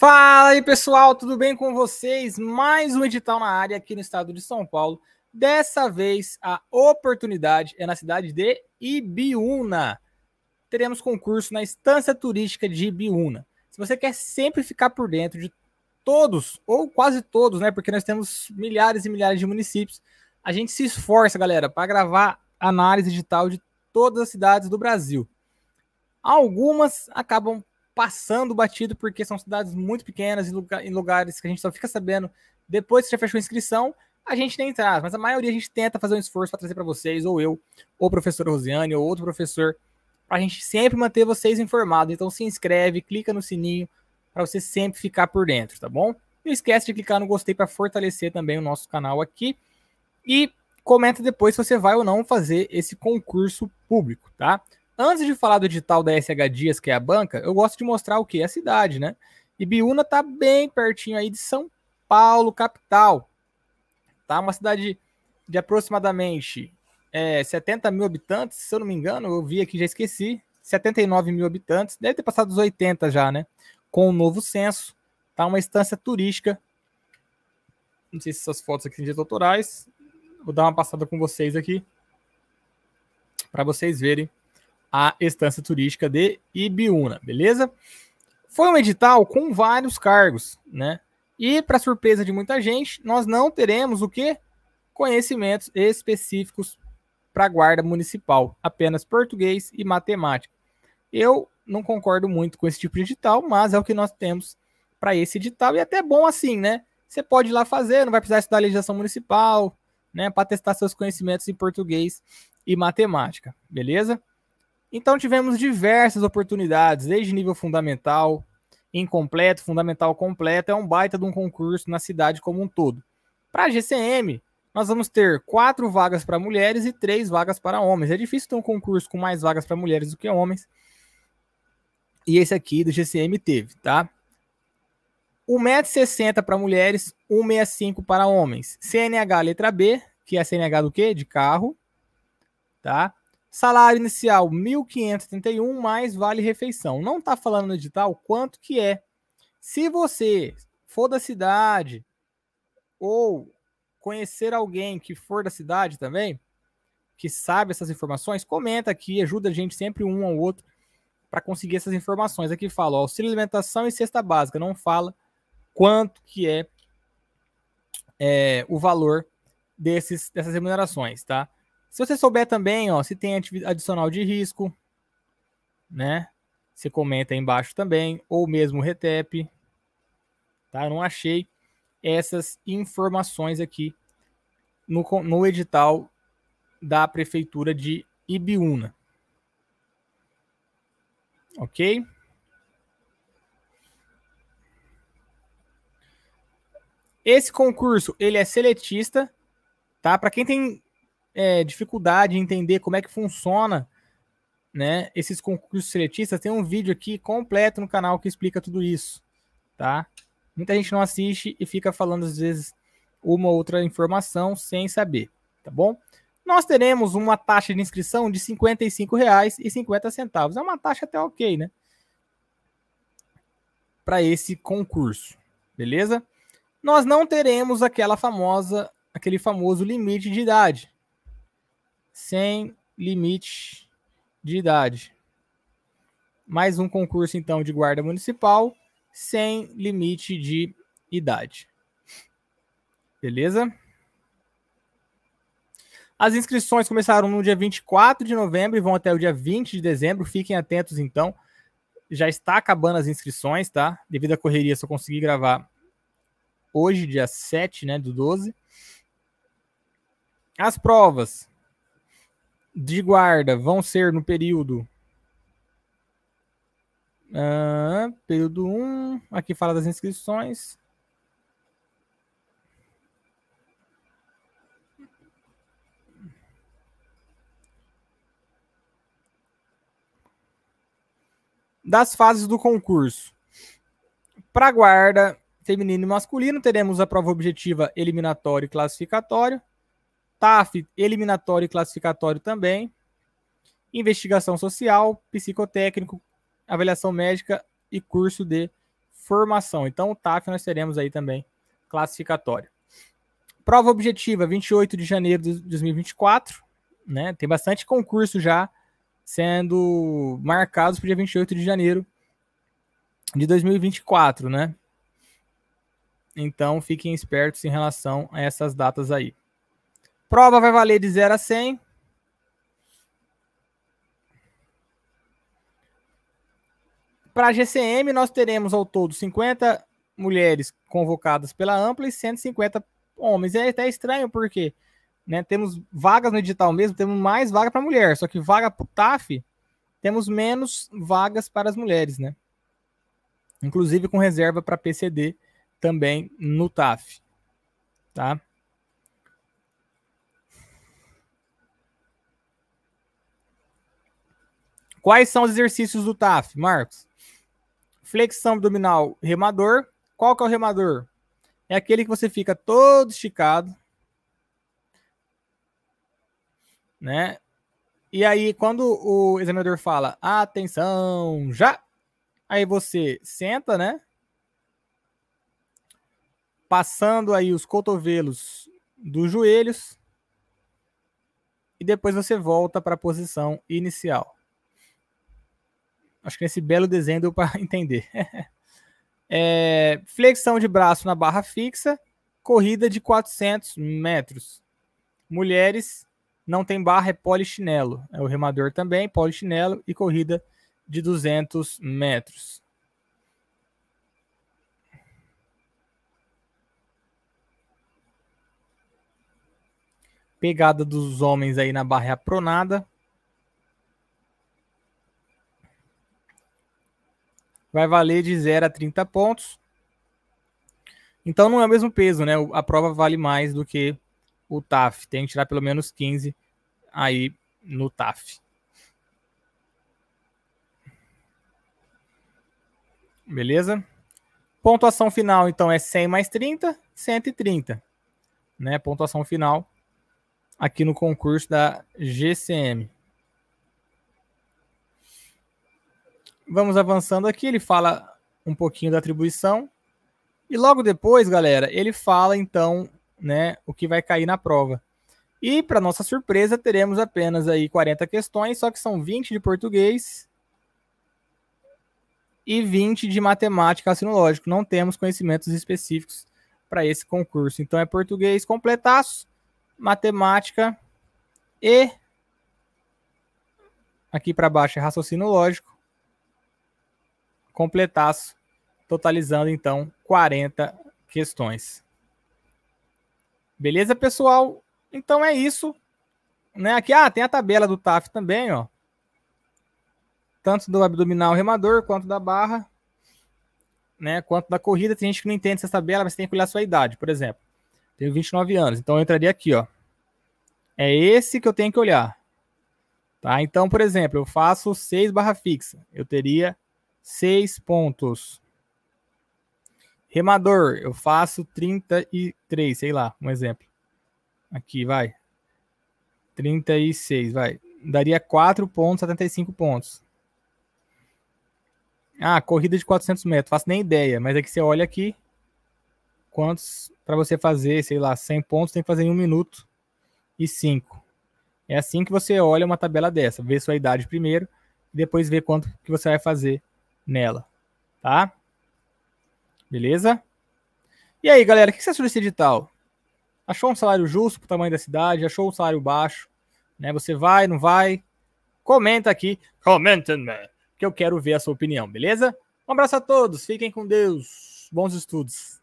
Fala aí pessoal, tudo bem com vocês? Mais um edital na área aqui no estado de São Paulo. Dessa vez a oportunidade é na cidade de Ibiúna. Teremos concurso na estância turística de Ibiúna. Se você quer sempre ficar por dentro de todos, ou quase todos, né? Porque nós temos milhares e milhares de municípios, a gente se esforça, galera, para gravar análise digital de todas as cidades do Brasil. Algumas acabam passando batido, porque são cidades muito pequenas, em, em lugares que a gente só fica sabendo depois que já fechou a inscrição, a gente nem traz, mas a maioria a gente tenta fazer um esforço para trazer para vocês, ou eu, ou o professor Rosiane, ou outro professor, para a gente sempre manter vocês informados. Então se inscreve, clica no sininho para você sempre ficar por dentro, tá bom? Não esquece de clicar no gostei para fortalecer também o nosso canal aqui e comenta depois se você vai ou não fazer esse concurso público, tá? Antes de falar do edital da SH Dias, que é a banca, eu gosto de mostrar o que? A cidade, né? Ibiúna tá bem pertinho aí de São Paulo, capital. Tá? Uma cidade de aproximadamente é, 70 mil habitantes, se eu não me engano, eu vi aqui, já esqueci. 79 mil habitantes, deve ter passado dos 80 já, né? Com o novo censo. Tá? Uma estância turística. Não sei se essas fotos aqui são de autorais. Vou dar uma passada com vocês aqui. para vocês verem a estância turística de Ibiúna, beleza? Foi um edital com vários cargos, né? E, para surpresa de muita gente, nós não teremos o que? Conhecimentos específicos para a guarda municipal, apenas português e matemática. Eu não concordo muito com esse tipo de edital, mas é o que nós temos para esse edital, e é até bom assim, né? Você pode ir lá fazer, não vai precisar estudar legislação municipal, né? Para testar seus conhecimentos em português e matemática, beleza? Então tivemos diversas oportunidades, desde nível fundamental, incompleto, fundamental completo, é um baita de um concurso na cidade como um todo. Para a GCM, nós vamos ter quatro vagas para mulheres e três vagas para homens. É difícil ter um concurso com mais vagas para mulheres do que homens. E esse aqui do GCM teve, tá? 1,60m para mulheres, 1,65m para homens. CNH letra B, que é a CNH do quê? De carro, tá? Salário inicial 1.531 mais vale refeição. Não está falando no edital quanto que é. Se você for da cidade ou conhecer alguém que for da cidade também, que sabe essas informações, comenta aqui, ajuda a gente sempre um ao outro para conseguir essas informações. Aqui fala ó, auxílio alimentação e cesta básica, não fala quanto que é, é o valor desses, dessas remunerações, tá? Se você souber também, ó, se tem adicional de risco, né? Você comenta aí embaixo também, ou mesmo retep, tá? Eu não achei essas informações aqui no, no edital da prefeitura de Ibiúna. Ok? Esse concurso ele é seletista, tá? Para quem tem é, dificuldade em entender como é que funciona né, esses concursos seletistas, tem um vídeo aqui completo no canal que explica tudo isso, tá? Muita gente não assiste e fica falando às vezes uma ou outra informação sem saber, tá bom? Nós teremos uma taxa de inscrição de R$ 55,50. É uma taxa até ok, né? Para esse concurso, beleza? Nós não teremos aquela famosa, aquele famoso limite de idade, sem limite de idade. Mais um concurso, então, de guarda municipal sem limite de idade. Beleza? As inscrições começaram no dia 24 de novembro e vão até o dia 20 de dezembro. Fiquem atentos, então. Já está acabando as inscrições, tá? Devido à correria, só consegui gravar hoje, dia 7 né, do 12. As provas de guarda vão ser no período. Uh, período 1. Aqui fala das inscrições. Das fases do concurso. Para guarda feminino e masculino, teremos a prova objetiva eliminatória e classificatória. TAF, eliminatório e classificatório também. Investigação social, psicotécnico, avaliação médica e curso de formação. Então, o TAF nós teremos aí também classificatório. Prova objetiva, 28 de janeiro de 2024. Né? Tem bastante concurso já sendo marcados para o dia 28 de janeiro de 2024, né? Então, fiquem espertos em relação a essas datas aí. Prova vai valer de 0 a 100. Para a GCM, nós teremos ao todo 50 mulheres convocadas pela Ampla e 150 homens. É até estranho, porque né, temos vagas no edital mesmo, temos mais vaga para mulher, só que vaga para o TAF, temos menos vagas para as mulheres, né? Inclusive com reserva para PCD também no TAF, tá? Quais são os exercícios do TAF, Marcos? Flexão abdominal remador. Qual que é o remador? É aquele que você fica todo esticado. Né? E aí, quando o examinador fala, atenção, já! Aí você senta, né? Passando aí os cotovelos dos joelhos. E depois você volta para a posição inicial. Acho que nesse é belo desenho deu para entender. é, flexão de braço na barra fixa, corrida de 400 metros. Mulheres não tem barra, é polichinelo. É o remador também, polichinelo e corrida de 200 metros. Pegada dos homens aí na barra é a pronada. vai valer de 0 a 30 pontos. Então não é o mesmo peso, né? A prova vale mais do que o TAF. Tem que tirar pelo menos 15 aí no TAF. Beleza? Pontuação final, então, é 100 mais 30, 130. Né? Pontuação final aqui no concurso da GCM. vamos avançando aqui. Ele fala um pouquinho da atribuição. E logo depois, galera, ele fala então, né, o que vai cair na prova. E para nossa surpresa, teremos apenas aí 40 questões, só que são 20 de português e 20 de matemática assinológico. Não temos conhecimentos específicos para esse concurso. Então é português completaço, matemática e aqui para baixo é raciocínio lógico completaço, totalizando então 40 questões. Beleza, pessoal? Então é isso. Né? Aqui, ah, tem a tabela do TAF também, ó. Tanto do abdominal remador quanto da barra, né? Quanto da corrida. Tem gente que não entende essa tabela, mas tem que olhar a sua idade, por exemplo. Tenho 29 anos, então eu entraria aqui, ó. É esse que eu tenho que olhar. Tá? Então, por exemplo, eu faço 6 barra fixa. Eu teria 6 pontos. Remador, eu faço 33, sei lá, um exemplo. Aqui, vai. 36, vai. Daria 4 pontos, 75 pontos. Ah, corrida de 400 metros, faço nem ideia, mas é que você olha aqui quantos para você fazer, sei lá, 100 pontos tem que fazer em 1 minuto e 5. É assim que você olha uma tabela dessa, vê sua idade primeiro e depois vê quanto que você vai fazer nela, tá? Beleza? E aí, galera, o que você achou desse edital? Achou um salário justo pro tamanho da cidade? Achou um salário baixo? Né? Você vai, não vai? Comenta aqui, comenta-me, que eu quero ver a sua opinião, beleza? Um abraço a todos, fiquem com Deus, bons estudos.